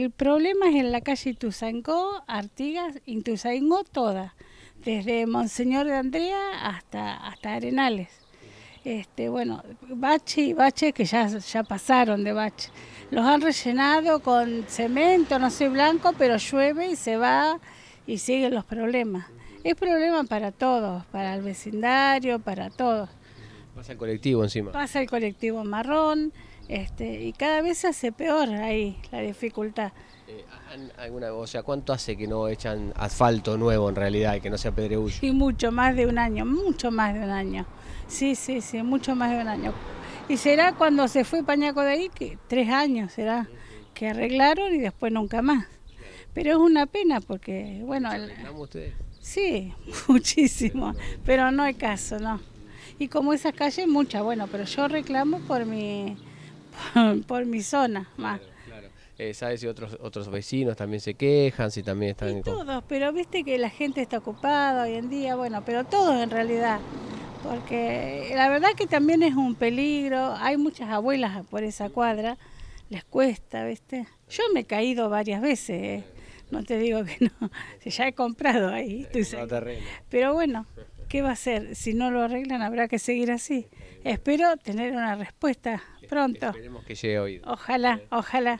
El problema es en la calle Ituzaingó, Artigas, Ituzaingó toda, desde Monseñor de Andrea hasta, hasta Arenales. Este, bueno, bache y bache que ya, ya pasaron de bache. Los han rellenado con cemento, no sé, blanco, pero llueve y se va y siguen los problemas. Es problema para todos, para el vecindario, para todos. Pasa el colectivo encima. Pasa el colectivo marrón, este, y cada vez se hace peor ahí la dificultad. Eh, o sea, ¿cuánto hace que no echan asfalto nuevo en realidad, que no sea pedregullo? Sí, mucho, más de un año, mucho más de un año. Sí, sí, sí, mucho más de un año. Y será cuando se fue Pañaco de ahí, que tres años será, que arreglaron y después nunca más. Pero es una pena porque, bueno... El, ustedes? Sí, muchísimo, pero no hay caso, no y como esas calles muchas, bueno, pero yo reclamo por mi, por, mi zona más. Eh, ¿Sabes si otros, otros vecinos también se quejan, si también están... todos, pero viste que la gente está ocupada hoy en día, bueno, pero todos en realidad, porque la verdad que también es un peligro, hay muchas abuelas por esa cuadra, les cuesta, viste. Yo me he caído varias veces, eh. no te digo que no, ya he comprado ahí, pero bueno. ¿qué va a hacer? Si no lo arreglan, habrá que seguir así. Espero tener una respuesta pronto. Esperemos que llegue hoy. Ojalá, ojalá.